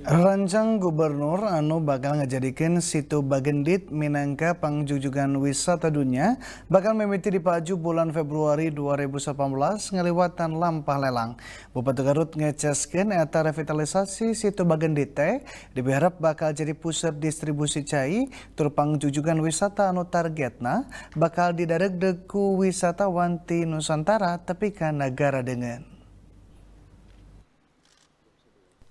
Rancang Gubernur anu bakal ngejadikan situ Bagendit Minangka pangjujugan wisata dunia bakal di Paju bulan Februari 2018 ngeliwatan lampah lelang. Bupati Garut ngeceskin eta revitalisasi situ Bagendit teh diberharap bakal jadi pusat distribusi cai tur pangjujugan wisata anu targetna bakal didarek deku wisatawan ti Nusantara tepi ka negara dengan.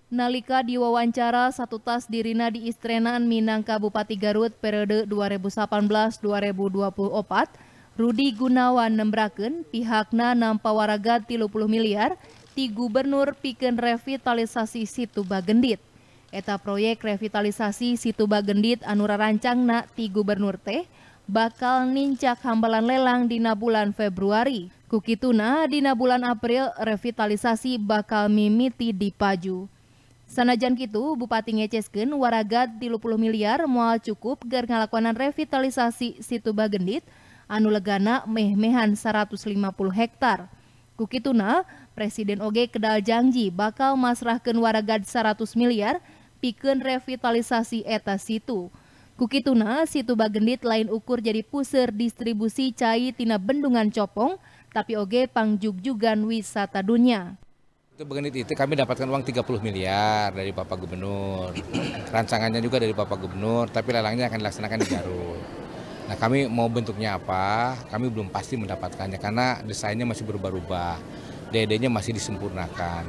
Nalika diwawancara satu tas dirina di Istrenan Minang Bupati Garut periode 2018-2024, Rudi Gunawan nembraken pihakna nampa waraga 30 miliar di gubernur Piken revitalisasi situ Bagendit. Eta proyek revitalisasi situ Bagendit anu rancang na ti gubernur teh bakal nincak hambalan lelang dina bulan Februari. Kukituna dina bulan April revitalisasi bakal mimiti dipaju. Sanajan kitu Bupati ngeceskeun waraga 30 miliar mual cukup ger ngalakonan revitalisasi situ Bagendit anu legana meh-mehan 150 hektar. Kukituna, Presiden Oge kedal janji bakal masrahkan waraga 100 miliar pikeun revitalisasi eta situ. Kukituna, situ Bagendit lain ukur jadi pusir distribusi cai tina bendungan copong, tapi oge pangjugjugan wisata dunia. Itu begini itu kami dapatkan uang 30 miliar dari Bapak Gubernur. Rancangannya juga dari Bapak Gubernur, tapi lelangnya akan dilaksanakan di Garut. Nah kami mau bentuknya apa, kami belum pasti mendapatkannya karena desainnya masih berubah-ubah, DD-nya masih disempurnakan.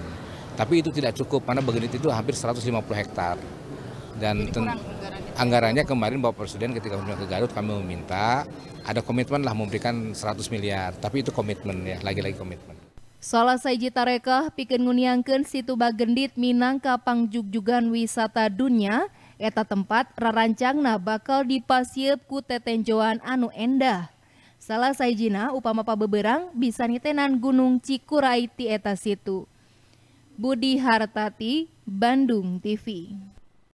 Tapi itu tidak cukup karena begini itu hampir 150 hektar dan anggarannya kemarin Bapak Presiden ketika kunjungan ke Garut kami meminta ada komitmen lah memberikan 100 miliar, tapi itu komitmen ya, lagi-lagi komitmen. Salah saji tarekah pikir nguniangkan situ Bagendit Minang Kapang Wisata dunia, eta tempat rarancangna bakal dipasiep ku tetenjoan anu endah. Salah saijina upama pabeberang bisa nitenan Gunung Cikurai ti eta situ. Budi Hartati, Bandung TV.